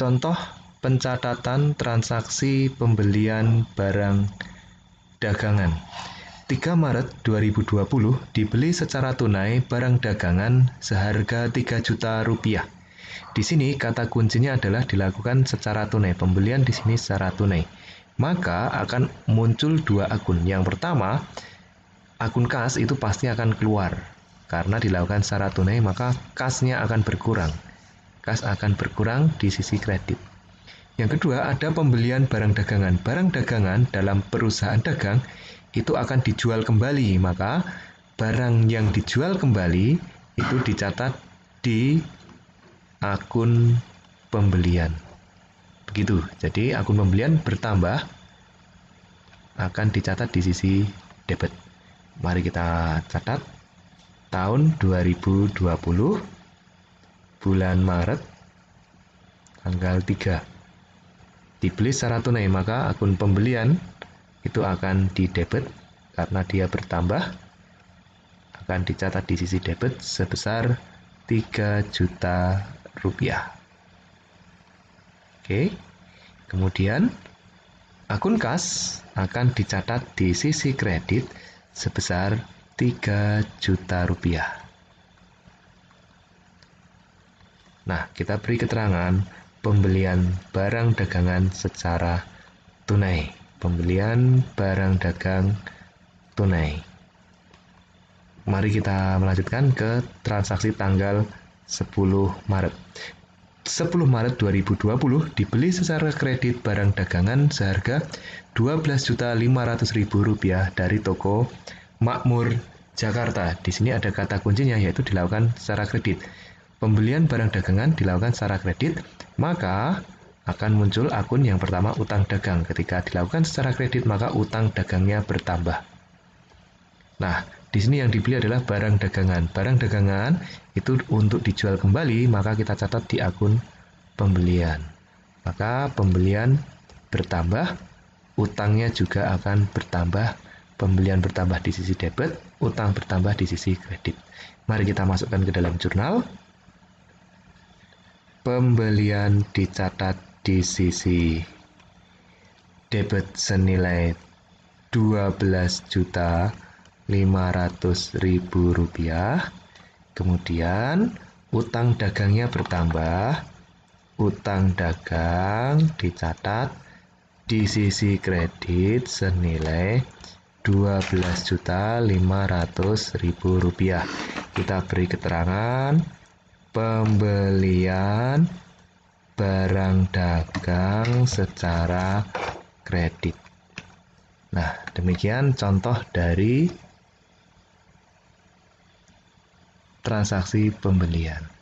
Contoh pencatatan transaksi pembelian barang dagangan. 3 Maret 2020 dibeli secara tunai barang dagangan seharga 3 juta rupiah. Di sini kata kuncinya adalah dilakukan secara tunai. Pembelian di sini secara tunai. Maka akan muncul dua akun. Yang pertama, akun kas itu pasti akan keluar. Karena dilakukan secara tunai, maka kasnya akan berkurang kas akan berkurang di sisi kredit. Yang kedua, ada pembelian barang dagangan. Barang dagangan dalam perusahaan dagang itu akan dijual kembali, maka barang yang dijual kembali itu dicatat di akun pembelian. Begitu. Jadi akun pembelian bertambah akan dicatat di sisi debit. Mari kita catat tahun 2020 bulan Maret tanggal 3 dibeli secara tunai maka akun pembelian itu akan di debit karena dia bertambah akan dicatat di sisi debit sebesar 3 juta rupiah oke kemudian akun kas akan dicatat di sisi kredit sebesar 3 juta rupiah Nah, kita beri keterangan pembelian barang dagangan secara tunai. Pembelian barang dagang tunai. Mari kita melanjutkan ke transaksi tanggal 10 Maret. 10 Maret 2020 dibeli secara kredit barang dagangan seharga Rp12.500.000 dari toko Makmur Jakarta. Di sini ada kata kuncinya yaitu dilakukan secara kredit pembelian barang dagangan dilakukan secara kredit, maka akan muncul akun yang pertama utang dagang. Ketika dilakukan secara kredit, maka utang dagangnya bertambah. Nah, di sini yang dibeli adalah barang dagangan. Barang dagangan itu untuk dijual kembali, maka kita catat di akun pembelian. Maka pembelian bertambah, utangnya juga akan bertambah. Pembelian bertambah di sisi debit, utang bertambah di sisi kredit. Mari kita masukkan ke dalam jurnal. Pembelian dicatat di sisi debit senilai 12 juta 500 ribu rupiah kemudian utang dagangnya bertambah utang dagang dicatat di sisi kredit senilai 12 juta 500 ribu rupiah kita beri keterangan pembelian barang dagang secara kredit. Nah, demikian contoh dari transaksi pembelian.